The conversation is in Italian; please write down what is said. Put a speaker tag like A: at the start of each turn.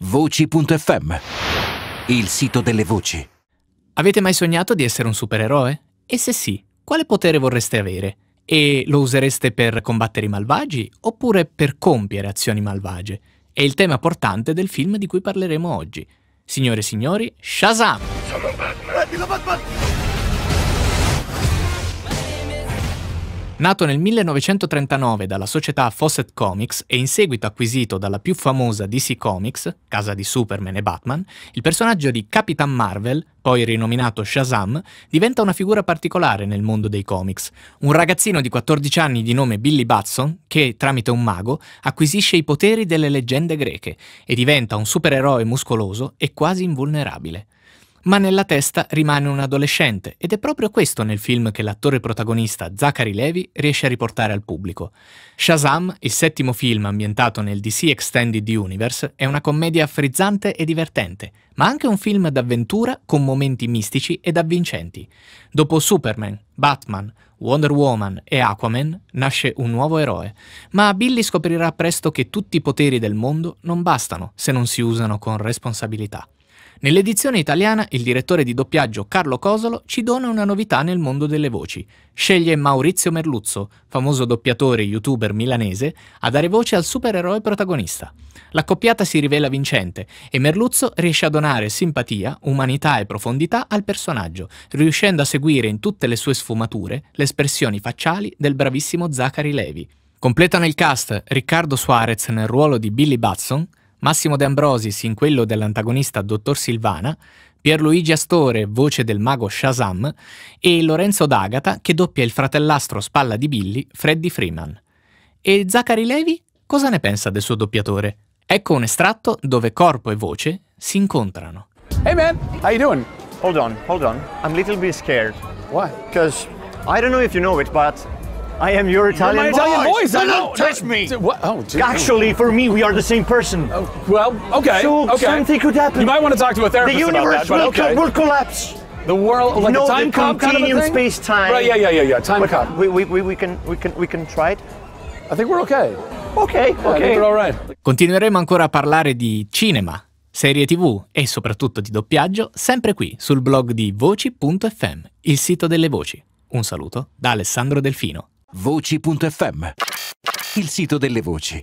A: Voci.fm, il sito delle voci. Avete mai sognato di essere un supereroe? E se sì, quale potere vorreste avere? E lo usereste per combattere i malvagi oppure per compiere azioni malvagie? È il tema portante del film di cui parleremo oggi. Signore e signori, Shazam! Sono Batman! Prendilo Nato nel 1939 dalla società Fawcett Comics e in seguito acquisito dalla più famosa DC Comics, casa di Superman e Batman, il personaggio di Capitan Marvel, poi rinominato Shazam, diventa una figura particolare nel mondo dei comics. Un ragazzino di 14 anni di nome Billy Batson, che, tramite un mago, acquisisce i poteri delle leggende greche e diventa un supereroe muscoloso e quasi invulnerabile ma nella testa rimane un adolescente ed è proprio questo nel film che l'attore protagonista Zachary Levy riesce a riportare al pubblico. Shazam, il settimo film ambientato nel DC Extended Universe, è una commedia frizzante e divertente, ma anche un film d'avventura con momenti mistici ed avvincenti. Dopo Superman, Batman, Wonder Woman e Aquaman nasce un nuovo eroe, ma Billy scoprirà presto che tutti i poteri del mondo non bastano se non si usano con responsabilità. Nell'edizione italiana il direttore di doppiaggio Carlo Cosolo ci dona una novità nel mondo delle voci. Sceglie Maurizio Merluzzo, famoso doppiatore e youtuber milanese, a dare voce al supereroe protagonista. L'accoppiata si rivela vincente e Merluzzo riesce a donare simpatia, umanità e profondità al personaggio, riuscendo a seguire in tutte le sue sfumature le espressioni facciali del bravissimo Zachary Levi. Completano il cast Riccardo Suarez nel ruolo di Billy Batson, Massimo De Ambrosis in quello dell'antagonista Dottor Silvana, Pierluigi Astore, voce del mago Shazam, e Lorenzo D'Agata, che doppia il fratellastro spalla di Billy, Freddy Freeman. E Zachary Levi cosa ne pensa del suo doppiatore? Ecco un estratto dove corpo e voce si incontrano. Hey man, how you doing? Hold on, hold on. I'm a little bit scared. Why? Because I don't know if you know it, but i am your Italian You're my Italian voice. voice. No, don't touch me. What? Oh, geez. Actually, for me, we are the same person. Oh, well, okay. So okay. something could happen. You might want to talk to a therapist. The universe that, will, okay. co will collapse. The world, like no, a time cop kind of thing? space time. Right? Yeah, yeah, yeah, yeah. Time cop. We, we, we, we can we can we can try it. I think we're okay. Okay, okay. Yeah, all right. Continueremo ancora a parlare di cinema, serie tv e soprattutto di doppiaggio sempre qui sul blog di voci.fm, il sito delle voci. Un saluto da Alessandro Delfino. Voci.fm, il sito delle voci.